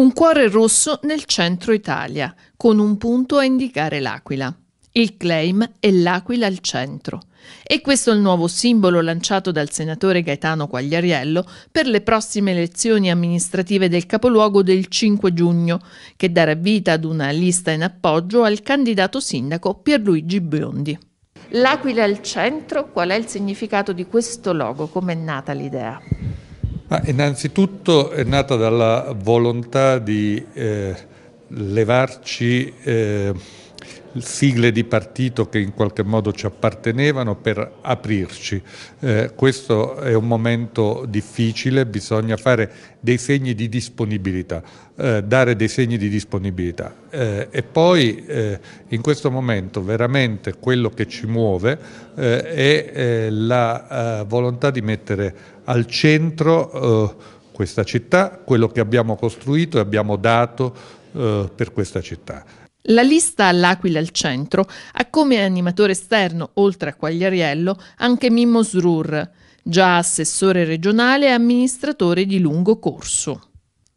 Un cuore rosso nel centro Italia, con un punto a indicare l'aquila. Il claim è l'aquila al centro. E questo è il nuovo simbolo lanciato dal senatore Gaetano Quagliariello per le prossime elezioni amministrative del capoluogo del 5 giugno, che darà vita ad una lista in appoggio al candidato sindaco Pierluigi Biondi. L'aquila al centro, qual è il significato di questo logo? Come è nata l'idea? Ma innanzitutto è nata dalla volontà di eh, levarci eh, sigle di partito che in qualche modo ci appartenevano per aprirci. Eh, questo è un momento difficile, bisogna fare dei segni di disponibilità, eh, dare dei segni di disponibilità. Eh, e poi eh, in questo momento veramente quello che ci muove eh, è eh, la volontà di mettere al centro questa città, quello che abbiamo costruito e abbiamo dato per questa città. La lista all'Aquila al centro ha come animatore esterno, oltre a Quagliariello, anche Mimmo Srur, già assessore regionale e amministratore di lungo corso.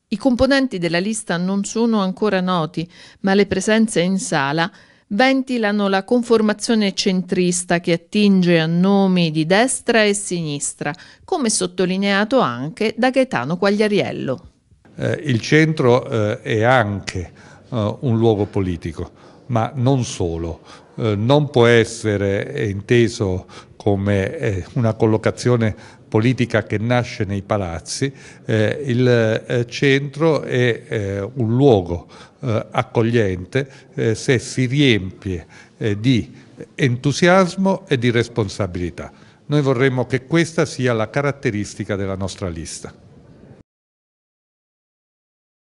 I componenti della lista non sono ancora noti, ma le presenze in sala ventilano la conformazione centrista che attinge a nomi di destra e sinistra, come sottolineato anche da Gaetano Quagliariello. Eh, il centro eh, è anche uh, un luogo politico, ma non solo. Uh, non può essere inteso come eh, una collocazione politica che nasce nei palazzi, eh, il eh, centro è eh, un luogo accogliente se si riempie di entusiasmo e di responsabilità. Noi vorremmo che questa sia la caratteristica della nostra lista.